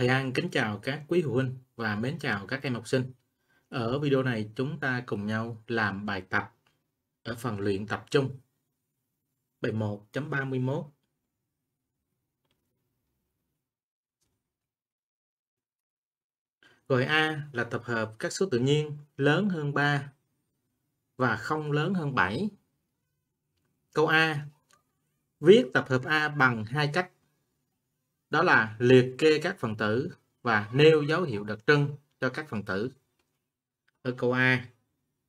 Thầy An kính chào các quý phụ huynh và mến chào các em học sinh. Ở video này chúng ta cùng nhau làm bài tập ở phần luyện tập chung. Bài 1.31 Gọi A là tập hợp các số tự nhiên lớn hơn 3 và không lớn hơn 7. Câu A Viết tập hợp A bằng hai cách đó là liệt kê các phần tử và nêu dấu hiệu đặc trưng cho các phần tử. Ở câu A,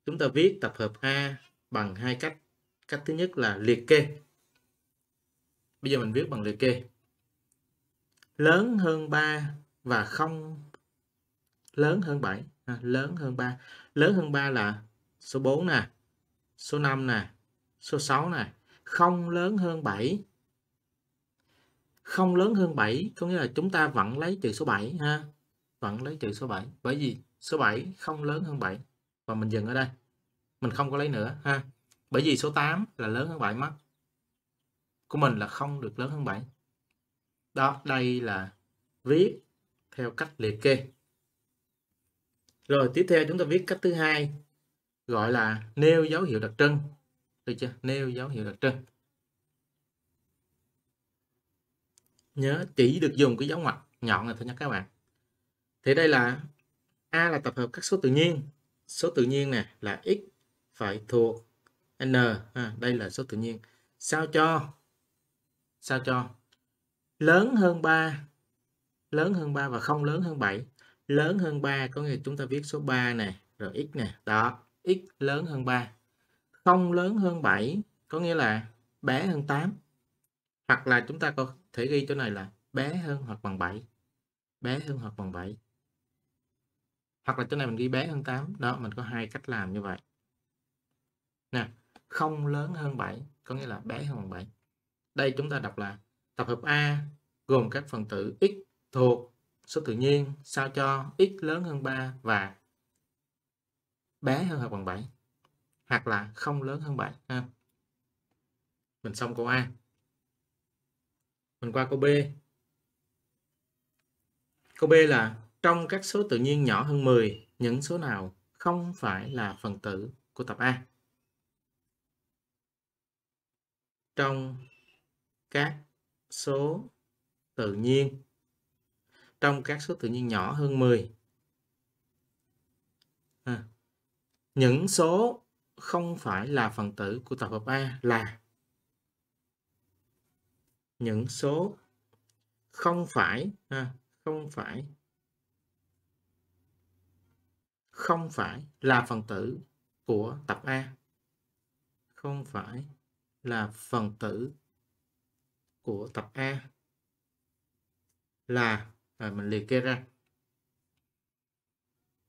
chúng ta viết tập hợp A bằng hai cách. Cách thứ nhất là liệt kê. Bây giờ mình viết bằng liệt kê. Lớn hơn 3 và không lớn hơn 7. À, lớn hơn 3. Lớn hơn 3 là số 4 nè, số 5 nè, số 6 nè. Không lớn hơn 7 không lớn hơn 7 có nghĩa là chúng ta vẫn lấy trừ số 7 ha vẫn lấy trừ số 7 bởi vì số 7 không lớn hơn 7 và mình dừng ở đây mình không có lấy nữa ha bởi vì số 8 là lớn hơn 7 mất của mình là không được lớn hơn 7 đó đây là viết theo cách liệt kê rồi tiếp theo chúng ta viết cách thứ hai gọi là nêu dấu hiệu đặc trưng được chưa nêu dấu hiệu đặc trưng nhớ chỉ được dùng cái dấu ngoặc nhọn này thôi nha các bạn thì đây là a là tập hợp các số tự nhiên số tự nhiên này là x phải thuộc n à, đây là số tự nhiên sao cho sao cho lớn hơn 3 lớn hơn 3 và không lớn hơn 7 lớn hơn 3 có nghĩa chúng ta viết số 3 này rồi x nè đó x lớn hơn 3 không lớn hơn 7 có nghĩa là bé hơn 8 hoặc là chúng ta có thể ghi chỗ này là bé hơn hoặc bằng 7 bé hơn hoặc bằng 7 hoặc là chỗ này mình ghi bé hơn 8 đó mình có hai cách làm như vậy nè không lớn hơn 7 có nghĩa là bé hơn bằng 7 đây chúng ta đọc là tập hợp A gồm các phần tử x thuộc số tự nhiên sao cho x lớn hơn 3 và bé hơn hoặc bằng 7 hoặc là không lớn hơn 7 ha. Mình xong câu A mình qua câu B câu B là trong các số tự nhiên nhỏ hơn 10 những số nào không phải là phần tử của tập A trong các số tự nhiên trong các số tự nhiên nhỏ hơn 10 à, những số không phải là phần tử của tập hợp A là những số không phải ha, không phải không phải là phần tử của tập A không phải là phần tử của tập A là rồi à, mình liệt kê ra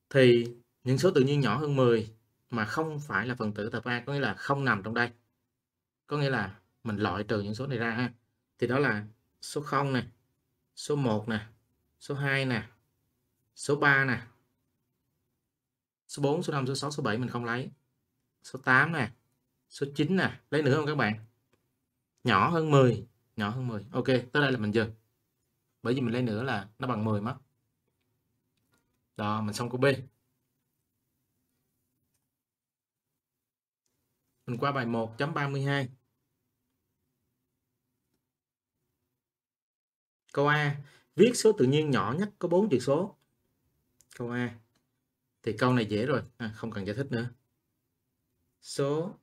thì những số tự nhiên nhỏ hơn 10 mà không phải là phần tử tập A có nghĩa là không nằm trong đây có nghĩa là mình loại trừ những số này ra ha thì đó là số 0 này, số 1 nè, số 2 nè, số 3 nè. Số 4, số 5, số 6, số 7 mình không lấy. Số 8 nè, số 9 nè, lấy nữa không các bạn? Nhỏ hơn 10, nhỏ hơn 10. Ok, tới đây là mình dừng. Bởi vì mình lấy nữa là nó bằng 10 mất. Đó, mình xong câu B. Mình qua bài 1.32. Câu A, viết số tự nhiên nhỏ nhất có 4 chữ số. Câu A. Thì câu này dễ rồi, à, không cần giải thích nữa. Số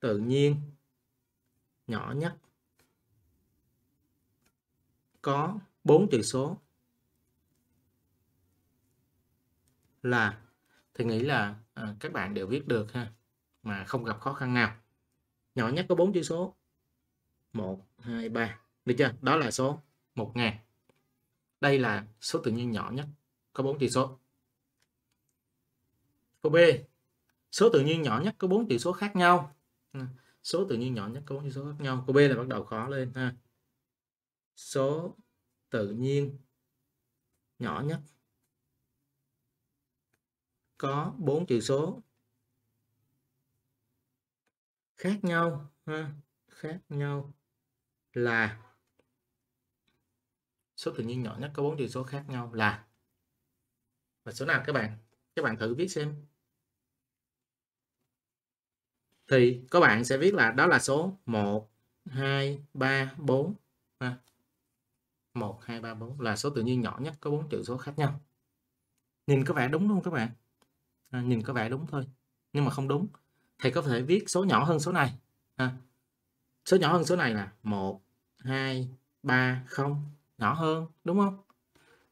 tự nhiên nhỏ nhất có 4 chữ số là thì nghĩ là à, các bạn đều viết được ha mà không gặp khó khăn nào nhỏ nhất có 4 chữ số 1 2 3 được chưa đó là số 1.000 đây là số tự nhiên nhỏ nhất có 4 chữ số câu B số tự nhiên nhỏ nhất có 4 chữ số khác nhau ừ, số tự nhiên nhỏ nhất có 4 chữ số khác nhau câu B là bắt đầu khó lên ha số tự nhiên nhỏ nhất có 4 chữ số khác nhau ha, khác nhau là số tự nhiên nhỏ nhất có bốn chữ số khác nhau là và số nào các bạn các bạn thử viết xem thì các bạn sẽ viết là đó là số 1 2 3 4 ha. 1 2 3 4 là số tự nhiên nhỏ nhất có bốn chữ số khác nhau nhìn có vẻ đúng luôn các bạn à, nhìn có vẻ đúng thôi nhưng mà không đúng thì có thể viết số nhỏ hơn số này ha. số nhỏ hơn số này là 1 2 3 0 nhỏ hơn đúng không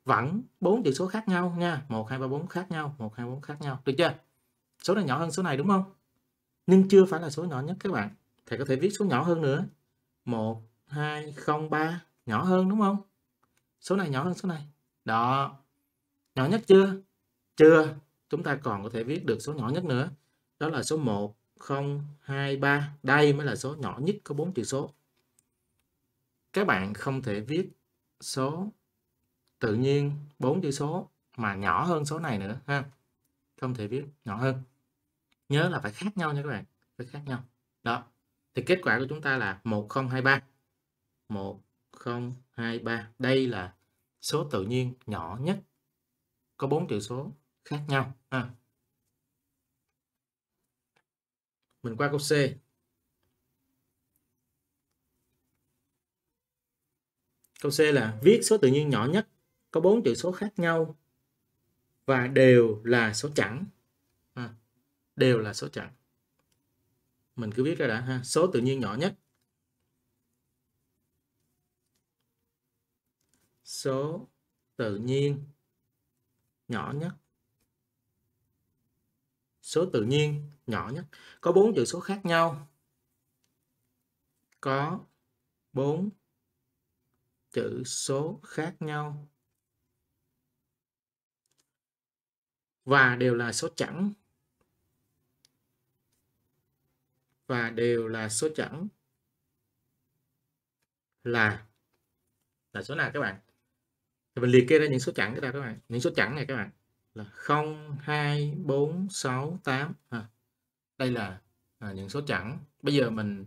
vẫn bốn chữ số khác nhau nha một hai ba bốn khác nhau một hai bốn khác nhau được chưa số này nhỏ hơn số này đúng không nhưng chưa phải là số nhỏ nhất các bạn thầy có thể viết số nhỏ hơn nữa một hai không ba nhỏ hơn đúng không số này nhỏ hơn số này đó nhỏ nhất chưa chưa chúng ta còn có thể viết được số nhỏ nhất nữa đó là số 1 0 2 3 đây mới là số nhỏ nhất có bốn chữ số các bạn không thể viết số tự nhiên bốn chữ số mà nhỏ hơn số này nữa ha không thể viết nhỏ hơn nhớ là phải khác nhau nha các bạn phải khác nhau đó thì kết quả của chúng ta là 1023 1023 đây là số tự nhiên nhỏ nhất có bốn chữ số khác nhau ha. mình qua câu C Câu C là viết số tự nhiên nhỏ nhất có bốn chữ số khác nhau và đều là số chẵn. À, đều là số chẵn. Mình cứ viết ra đã ha, số tự nhiên nhỏ nhất. Số tự nhiên nhỏ nhất. Số tự nhiên nhỏ nhất có bốn chữ số khác nhau. Có bốn chữ số khác nhau và đều là số chẵn và đều là số chẵn là là số nào các bạn thì mình liệt kê ra những số chẵn ra các bạn những số chẵn này các bạn là 0 2 4 6 8 à, đây là à, những số chẵn bây giờ mình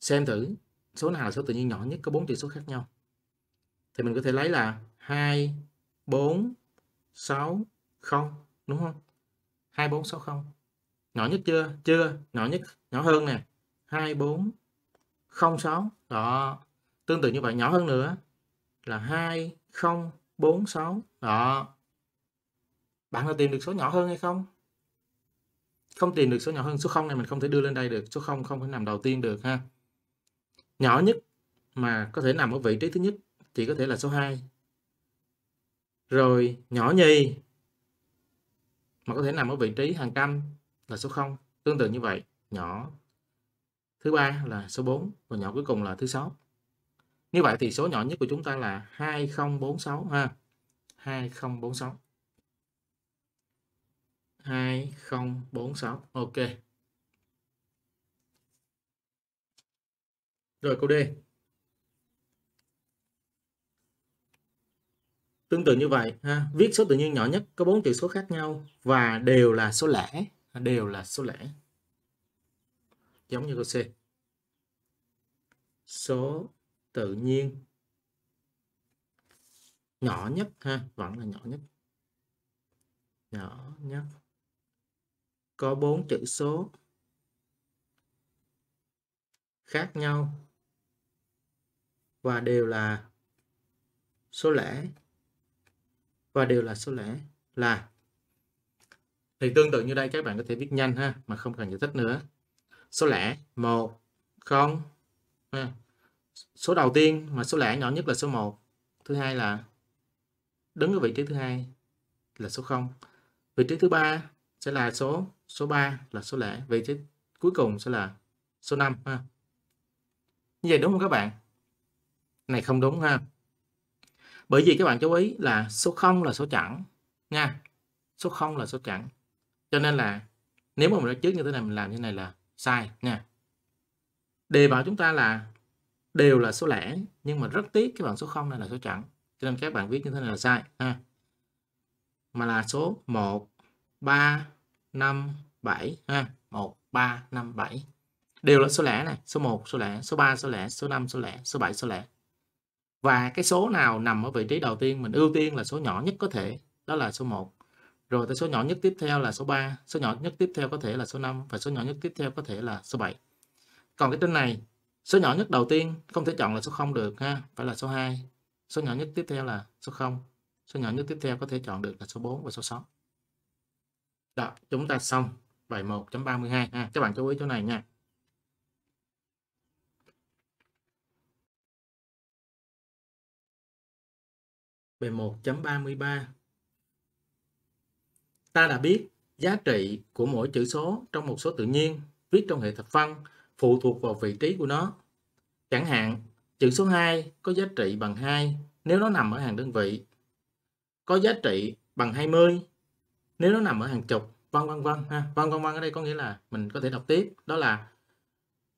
xem thử số nào là số tự nhiên nhỏ nhất có bốn chữ số khác nhau thì mình có thể lấy là 2 4 6 0 đúng không? 2 4 6 0. Nhỏ nhất chưa? Chưa, nhỏ nhất, nhỏ hơn nè. 2 4 0 6. Đó. Tương tự như vậy nhỏ hơn nữa là 2 0 4 6. Đó. Bạn có tìm được số nhỏ hơn hay không? Không tìm được số nhỏ hơn, số 0 này mình không thể đưa lên đây được, số 0 không thể nằm đầu tiên được ha. Nhỏ nhất mà có thể nằm ở vị trí thứ nhất thì có thể là số 2. Rồi nhỏ nhì mà có thể nằm ở vị trí hàng trăm là số 0. Tương tự như vậy, nhỏ thứ ba là số 4 và nhỏ cuối cùng là thứ sáu. Như vậy thì số nhỏ nhất của chúng ta là 2046 ha. 2046. 2046. Ok. Rồi câu D. Tương tự như vậy, ha, viết số tự nhiên nhỏ nhất có bốn chữ số khác nhau và đều là số lẻ, đều là số lẻ. Giống như câu C. Số tự nhiên nhỏ nhất ha, vẫn là nhỏ nhất. Nhỏ nhất. Có bốn chữ số khác nhau và đều là số lẻ và đều là số lẻ là thì tương tự như đây các bạn có thể viết nhanh ha mà không cần giải thích nữa số lẻ 1 0 ha. số đầu tiên mà số lẻ nhỏ nhất là số 1 thứ hai là đứng ở vị trí thứ hai là số 0 vị trí thứ ba sẽ là số số 3 là số lẻ vị trí cuối cùng sẽ là số 5 ha như vậy đúng không các bạn này không đúng ha bởi vì các bạn chú ý là số 0 là số chẵn nha số 0 là số chẵn cho nên là nếu mà mình nói trước như thế này mình làm như thế này là sai nha đề bảo chúng ta là đều là số lẻ nhưng mà rất tiếc cái bằng số 0 này là số chẵn cho nên các bạn viết như thế này là sai ha mà là số 1 3 5 7 ha 1 3 5 7 đều là số lẻ này số 1 số lẻ số 3 số lẻ số 5 số lẻ số 7 số lẻ và cái số nào nằm ở vị trí đầu tiên mình ưu tiên là số nhỏ nhất có thể đó là số 1 rồi tới số nhỏ nhất tiếp theo là số 3 số nhỏ nhất tiếp theo có thể là số 5 và số nhỏ nhất tiếp theo có thể là số 7 còn cái trên này số nhỏ nhất đầu tiên không thể chọn là số 0 được ha phải là số 2 số nhỏ nhất tiếp theo là số 0 số nhỏ nhất tiếp theo có thể chọn được là số 4 và số 6 đó chúng ta xong bài 1.32 ha các bạn chú ý chỗ này nha về 1.33. Ta đã biết giá trị của mỗi chữ số trong một số tự nhiên viết trong hệ thập phân phụ thuộc vào vị trí của nó. Chẳng hạn, chữ số 2 có giá trị bằng 2 nếu nó nằm ở hàng đơn vị. Có giá trị bằng 20 nếu nó nằm ở hàng chục, vân vân vân ha. Vân vân vân ở đây có nghĩa là mình có thể đọc tiếp, đó là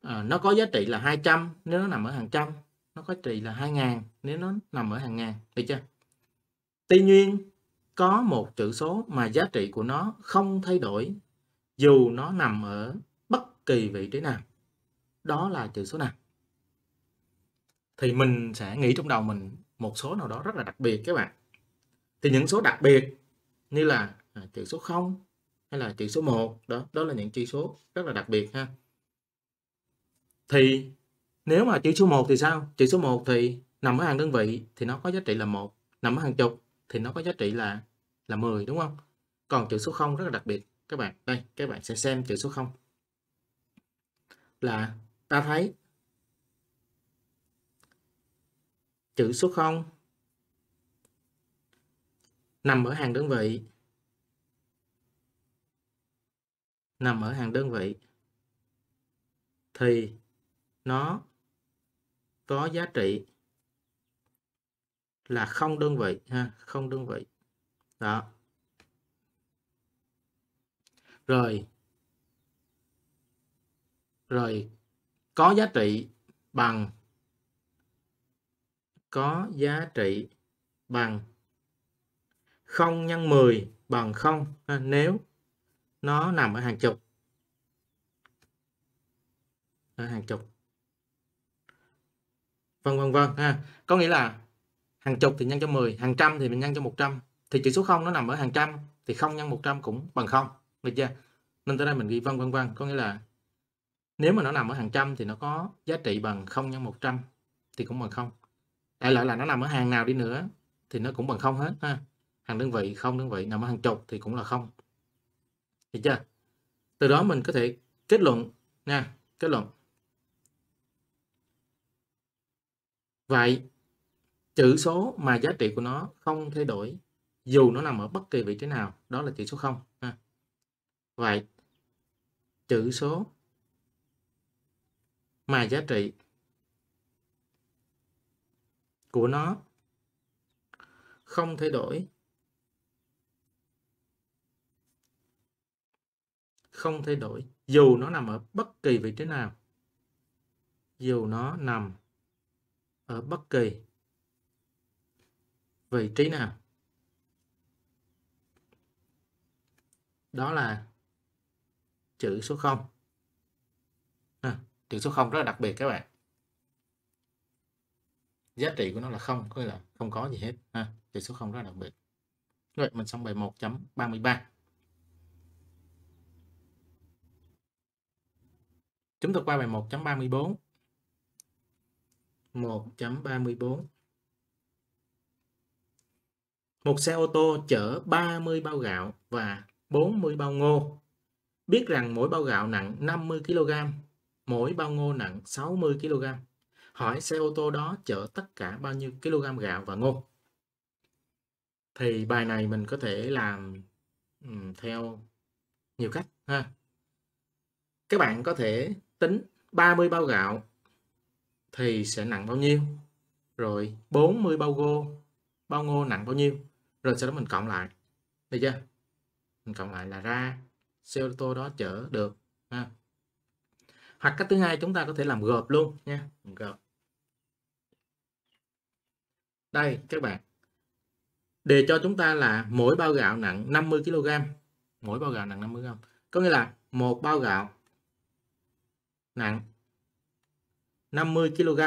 à, nó có giá trị là 200 nếu nó nằm ở hàng trăm, nó có trị là 2000 nếu nó nằm ở hàng ngàn, được chưa? Tuy nhiên, có một chữ số mà giá trị của nó không thay đổi dù nó nằm ở bất kỳ vị trí nào. Đó là chữ số nào? Thì mình sẽ nghĩ trong đầu mình một số nào đó rất là đặc biệt các bạn. Thì những số đặc biệt như là à, chữ số 0 hay là chữ số 1 đó, đó là những chữ số rất là đặc biệt ha. Thì nếu mà chữ số 1 thì sao? Chữ số 1 thì nằm ở hàng đơn vị thì nó có giá trị là 1, nằm ở hàng chục thì nó có giá trị là là 10 đúng không? Còn chữ số 0 rất là đặc biệt các bạn. Đây, các bạn sẽ xem chữ số 0. Là ta thấy chữ số 0 nằm ở hàng đơn vị nằm ở hàng đơn vị thì nó có giá trị là không đơn vị ha không đơn vị đó rồi rồi có giá trị bằng có giá trị bằng 0 nhân 10 bằng 0 ha, nếu nó nằm ở hàng chục ở hàng chục vân vân vân ha có nghĩa là hàng chục thì nhân cho 10 hàng trăm thì mình nhân cho 100 thì chữ số 0 nó nằm ở hàng trăm thì không nhân 100 cũng bằng 0 được chưa nên tới đây mình ghi vân vân vân có nghĩa là nếu mà nó nằm ở hàng trăm thì nó có giá trị bằng 0 nhân 100 thì cũng bằng 0 đại loại là nó nằm ở hàng nào đi nữa thì nó cũng bằng 0 hết ha hàng đơn vị không đơn vị nằm ở hàng chục thì cũng là 0 được chưa từ đó mình có thể kết luận nha kết luận vậy chữ số mà giá trị của nó không thay đổi dù nó nằm ở bất kỳ vị trí nào đó là chữ số 0 ha. vậy chữ số mà giá trị của nó không thay đổi không thay đổi dù nó nằm ở bất kỳ vị trí nào dù nó nằm ở bất kỳ vị trí nào đó là chữ số 0 à, chữ số 0 rất là đặc biệt các bạn giá trị của nó là không có nghĩa là không có gì hết ha chữ số 0 rất là đặc biệt rồi mình xong bài 1.33 chúng ta qua bài 1.34 1.34 một xe ô tô chở 30 bao gạo và 40 bao ngô. Biết rằng mỗi bao gạo nặng 50 kg, mỗi bao ngô nặng 60 kg. Hỏi xe ô tô đó chở tất cả bao nhiêu kg gạo và ngô? Thì bài này mình có thể làm theo nhiều cách ha. Các bạn có thể tính 30 bao gạo thì sẽ nặng bao nhiêu? Rồi 40 bao ngô, bao ngô nặng bao nhiêu? rồi sau đó mình cộng lại được chưa mình cộng lại là ra xe ô tô đó chở được ha. hoặc cách thứ hai chúng ta có thể làm gộp luôn nha gộp đây các bạn đề cho chúng ta là mỗi bao gạo nặng 50 kg mỗi bao gạo nặng 50 kg có nghĩa là một bao gạo nặng 50 kg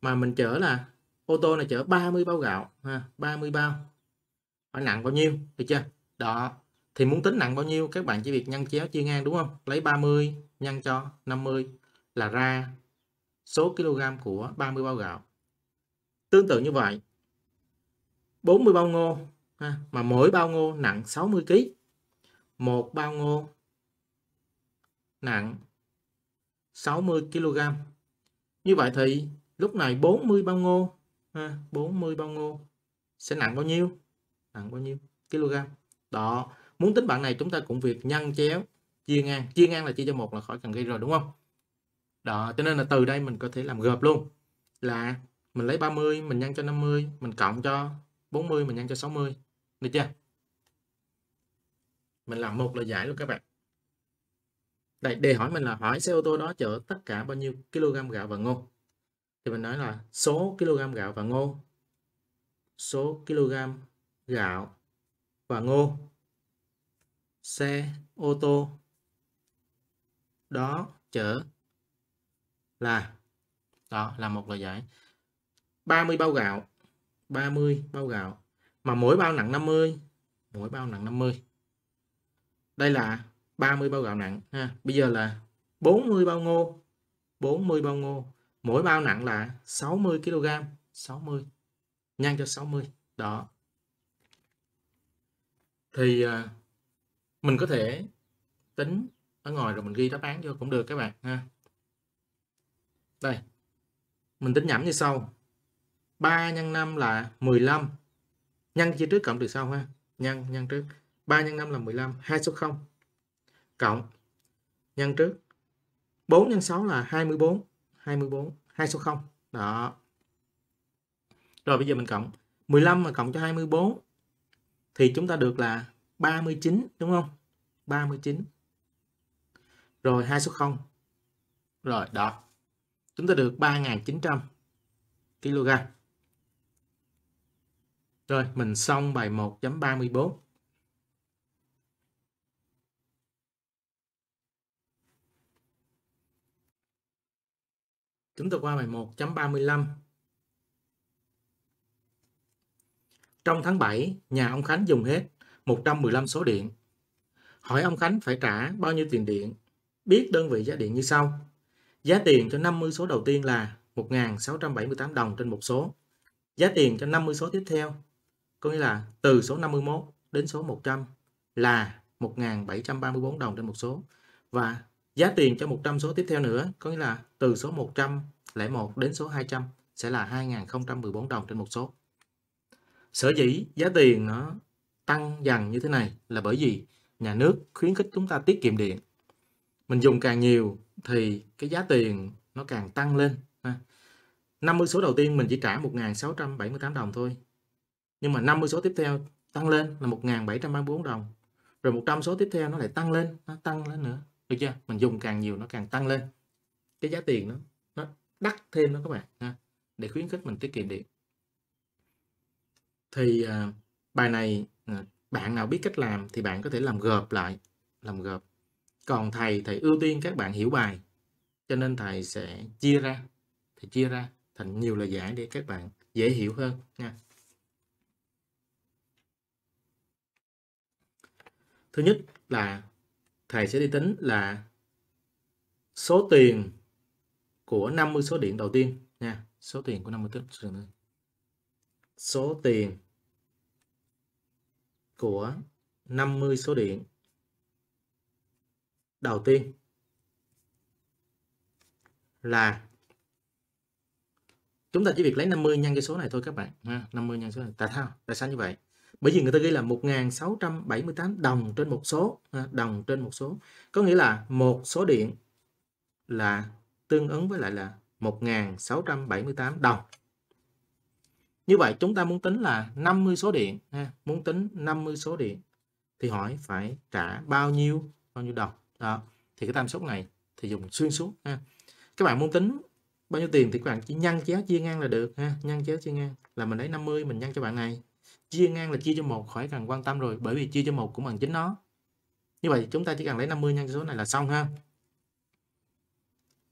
mà mình chở là ô tô này chở 30 bao gạo ha 30 bao phải nặng bao nhiêu được chưa đó thì muốn tính nặng bao nhiêu các bạn chỉ việc nhân chéo chia ngang đúng không lấy 30 nhân cho 50 là ra số kg của 30 bao gạo tương tự như vậy 40 bao ngô ha, mà mỗi bao ngô nặng 60 kg một bao ngô nặng 60 kg như vậy thì lúc này 40 bao ngô ha, 40 bao ngô sẽ nặng bao nhiêu nặng bao nhiêu kg đó muốn tính bạn này chúng ta cũng việc nhân chéo chia ngang chia ngang là chia cho một là khỏi cần ghi rồi đúng không đó cho nên là từ đây mình có thể làm gộp luôn là mình lấy 30 mình nhân cho 50 mình cộng cho 40 mình nhân cho 60 được chưa mình làm một lời giải luôn các bạn đây đề hỏi mình là hỏi xe ô tô đó chở tất cả bao nhiêu kg gạo và ngô thì mình nói là số kg gạo và ngô số kg gạo và ngô xe ô tô đó chở là đó là một lời giải 30 bao gạo 30 bao gạo mà mỗi bao nặng 50 mỗi bao nặng 50 đây là 30 bao gạo nặng ha bây giờ là 40 bao ngô 40 bao ngô mỗi bao nặng là 60 kg 60 nhân cho 60 đó thì à, mình có thể tính ở ngoài rồi mình ghi đáp án vô cũng được các bạn ha đây mình tính nhẩm như sau 3 nhân 5 là 15 nhân chia trước cộng từ sau ha nhân nhân trước 3 nhân 5 là 15 2 số 0 cộng nhân trước 4 nhân 6 là 24 24 2 số 0 đó rồi bây giờ mình cộng 15 mà cộng cho 24 thì chúng ta được là 39 đúng không? 39. Rồi hai số 0. Rồi đó. Chúng ta được 3.900 kg. Rồi mình xong bài 1.34. Chúng ta qua bài 1.35. Trong tháng 7, nhà ông Khánh dùng hết 115 số điện. Hỏi ông Khánh phải trả bao nhiêu tiền điện, biết đơn vị giá điện như sau. Giá tiền cho 50 số đầu tiên là 1.678 đồng trên một số. Giá tiền cho 50 số tiếp theo, có nghĩa là từ số 51 đến số 100 là 1.734 đồng trên một số. Và giá tiền cho 100 số tiếp theo nữa, có nghĩa là từ số 101 đến số 200 sẽ là 2.014 đồng trên một số. Sở dĩ giá tiền nó tăng dần như thế này là bởi vì nhà nước khuyến khích chúng ta tiết kiệm điện mình dùng càng nhiều thì cái giá tiền nó càng tăng lên 50 số đầu tiên mình chỉ trả 1.678 đồng thôi nhưng mà 50 số tiếp theo tăng lên là 1.734 đồng rồi 100 số tiếp theo nó lại tăng lên nó tăng lên nữa được chưa mình dùng càng nhiều nó càng tăng lên cái giá tiền nó nó đắt thêm đó các bạn để khuyến khích mình tiết kiệm điện thì à, bài này Ờ, bạn nào biết cách làm thì bạn có thể làm gộp lại làm gộp còn thầy thầy ưu tiên các bạn hiểu bài cho nên thầy sẽ chia ra thầy chia ra thành nhiều lời giải để các bạn dễ hiểu hơn nha thứ nhất là thầy sẽ đi tính là số tiền của 50 số điện đầu tiên nha số tiền của 50 số điện số tiền của 50 số điện đầu tiên là chúng ta chỉ việc lấy 50 nhân cái số này thôi các bạn ha 50 nhân số này tại sao tại sao như vậy bởi vì người ta ghi là 1678 đồng trên một số đồng trên một số có nghĩa là một số điện là tương ứng với lại là 1678 đồng như vậy chúng ta muốn tính là 50 số điện ha, muốn tính 50 số điện thì hỏi phải trả bao nhiêu bao nhiêu đồng. Đó. Thì cái tam số này thì dùng xuyên suốt ha. Các bạn muốn tính bao nhiêu tiền thì các bạn chỉ nhân chéo chia ngang là được ha, nhân chéo chia ngang là mình lấy 50 mình nhân cho bạn này. Chia ngang là chia cho một khỏi cần quan tâm rồi bởi vì chia cho một cũng bằng chính nó. Như vậy chúng ta chỉ cần lấy 50 nhân số này là xong ha.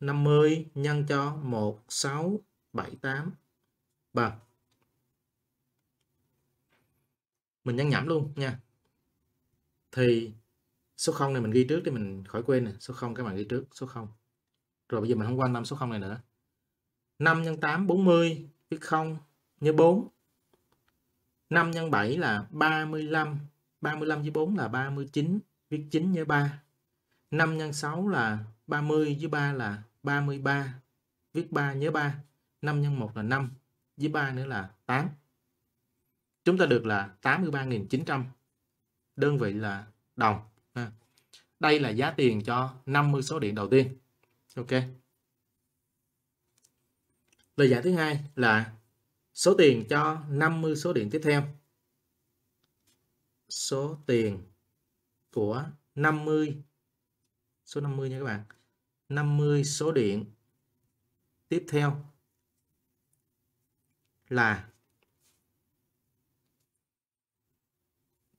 50 nhân cho 1, 6, 7, 8 bằng mình nhắn nhẩm luôn nha thì số 0 này mình ghi trước để mình khỏi quên nè số 0 các bạn ghi trước số 0 rồi bây giờ mình không quan tâm số 0 này nữa 5 x 8 40 viết 0 nhớ 4 5 x 7 là 35 35 với 4 là 39 viết 9 nhớ 3 5 x 6 là 30 với 3 là 33 viết 3 nhớ 3 5 x 1 là 5 với 3 nữa là 8 chúng ta được là 83.900 đơn vị là đồng. Đây là giá tiền cho 50 số điện đầu tiên. Ok. Lời giải thứ hai là số tiền cho 50 số điện tiếp theo. Số tiền của 50 số 50 nha các bạn. 50 số điện tiếp theo là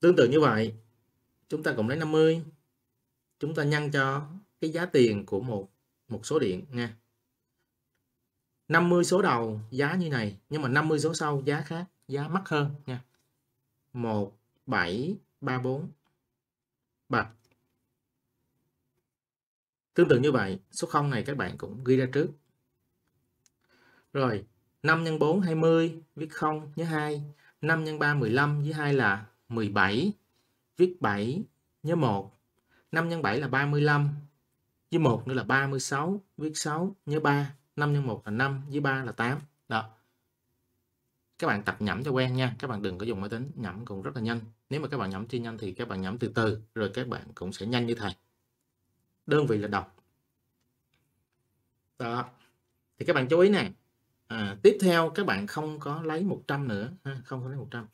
Tương tự như vậy, chúng ta cũng lấy 50, chúng ta nhân cho cái giá tiền của một một số điện nha. 50 số đầu giá như này, nhưng mà 50 số sau giá khác, giá mắc hơn nha. 1734 bạc. Tương tự như vậy, số 0 này các bạn cũng ghi ra trước. Rồi, 5 x 4 20, viết 0 nhớ 2, 5 x 3 15 với 2 là 17. Viết 7 nhớ 1. 5 x 7 là 35. Với 1 nữa là 36. Viết 6 nhớ 3. 5 x 1 là 5. Với 3 là 8. Đó. Các bạn tập nhẩm cho quen nha. Các bạn đừng có dùng máy tính. Nhẩm cũng rất là nhanh. Nếu mà các bạn nhẩm chưa nhanh thì các bạn nhẩm từ từ. Rồi các bạn cũng sẽ nhanh như thầy. Đơn vị là đọc. Đó. Thì các bạn chú ý nè. À, tiếp theo các bạn không có lấy 100 nữa. Ha, không có lấy 100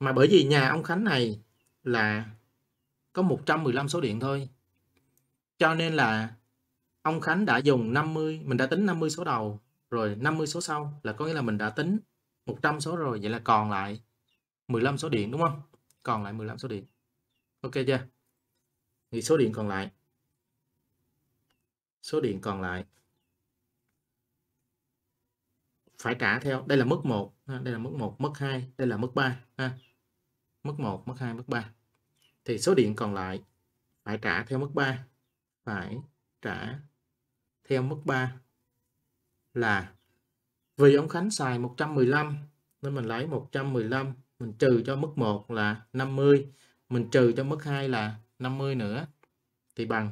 mà bởi vì nhà ông Khánh này là có 115 số điện thôi cho nên là ông Khánh đã dùng 50 mình đã tính 50 số đầu rồi 50 số sau là có nghĩa là mình đã tính 100 số rồi vậy là còn lại 15 số điện đúng không còn lại 15 số điện ok chưa thì số điện còn lại số điện còn lại phải trả theo đây là mức 1 đây là mức 1 mức 2 đây là mức 3 ha mức 1, mức 2, mức 3. Thì số điện còn lại phải trả theo mức 3, phải trả theo mức 3 là vì ông Khánh xài 115 nên mình lấy 115 mình trừ cho mức 1 là 50, mình trừ cho mức 2 là 50 nữa thì bằng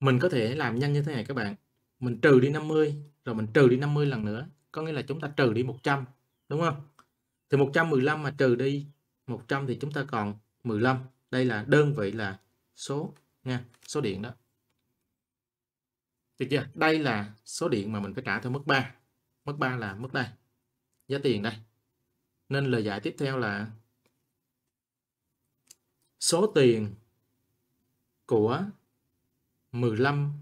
mình có thể làm nhanh như thế này các bạn. Mình trừ đi 50 rồi mình trừ đi 50 lần nữa, có nghĩa là chúng ta trừ đi 100, đúng không? Thì 115 mà trừ đi 100 thì chúng ta còn 15. Đây là đơn vị là số nha, số điện đó. Được chưa? Đây là số điện mà mình phải trả theo mức 3. Mức 3 là mức đây. Giá tiền đây. Nên lời giải tiếp theo là số tiền của 15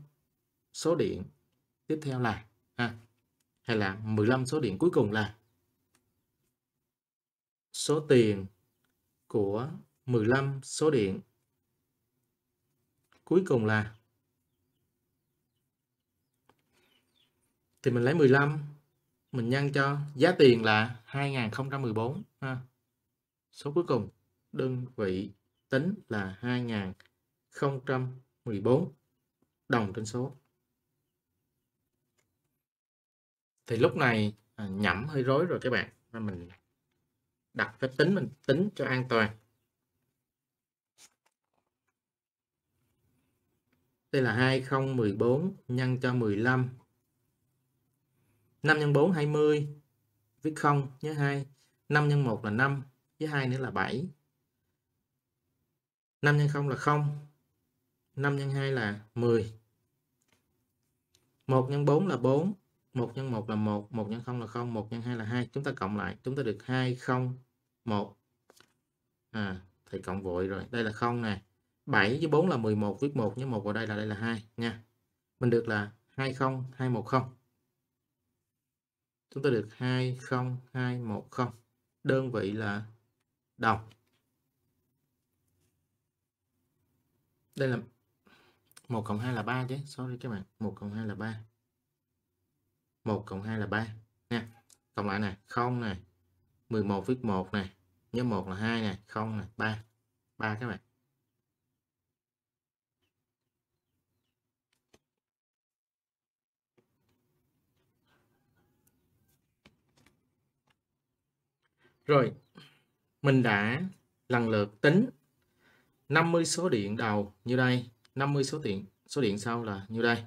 số điện tiếp theo là ha, hay là 15 số điện cuối cùng là số tiền của 15 số điện. Cuối cùng là thì mình lấy 15 mình nhân cho giá tiền là 2014 ha. Số cuối cùng đơn vị tính là 2014 đồng trên số. Thì lúc này à, nhẩm hơi rối rồi các bạn. nên Mình đặt phép tính mình tính cho an toàn đây là 2014 nhân cho 15 5 nhân 4 20 viết 0 nhớ 2 5 nhân 1 là 5 với 2 nữa là 7 5 nhân 0 là 0 5 nhân 2 là 10 1 nhân 4 là 4 1 nhân 1 là 1 1 nhân 0 là 0 1 nhân 2 là 2 chúng ta cộng lại chúng ta được 2 0 1 à, thầy cộng vội rồi đây là không nè 7 với 4 là 11 viết 1 nhớ 1 vào đây là đây là 2 nha mình được là 20210 chúng ta được 20210 đơn vị là đồng đây là 1 cộng 2 là 3 chứ sorry các bạn 1 cộng 2 là 3 1 cộng 2 là 3 nha cộng lại nè 0 nè 11 viết 1 nè nhớ một là hai này không này ba ba các bạn rồi mình đã lần lượt tính 50 số điện đầu như đây 50 số điện số điện sau là như đây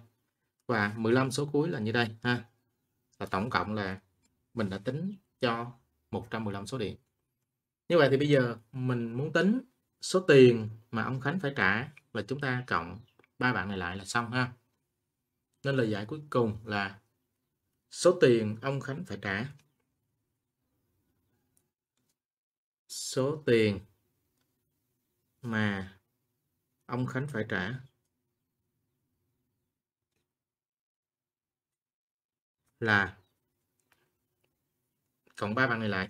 và 15 số cuối là như đây ha là tổng cộng là mình đã tính cho 115 số điện như vậy thì bây giờ mình muốn tính số tiền mà ông Khánh phải trả và chúng ta cộng ba bạn này lại là xong ha nên lời giải cuối cùng là số tiền ông Khánh phải trả số tiền mà ông Khánh phải trả là cộng ba bạn này lại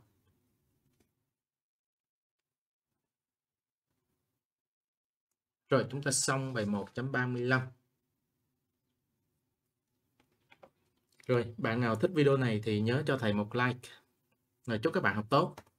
Rồi chúng ta xong bài 1.35. Rồi, bạn nào thích video này thì nhớ cho thầy một like. Rồi chúc các bạn học tốt.